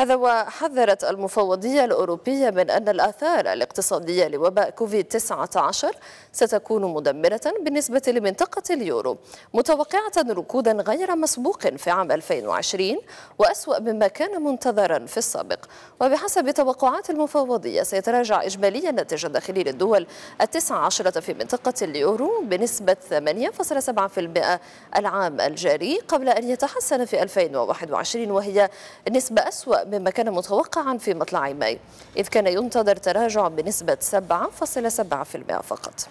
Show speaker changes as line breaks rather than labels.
هذا وحذرت المفوضية الأوروبية من أن الآثار الاقتصادية لوباء كوفيد 19 ستكون مدمرة بالنسبة لمنطقة اليورو متوقعة ركودا غير مسبوق في عام 2020 وأسوأ مما كان منتظرا في السابق وبحسب توقعات المفوضية سيتراجع إجماليا الناتج الداخلي للدول التسعة عشرة في منطقة اليورو بنسبة 8.7% العام الجاري قبل أن يتحسن في 2021 وهي نسبة أسوأ مما كان متوقعا في مطلع ماي إذ كان ينتظر تراجع بنسبة 7.7% فقط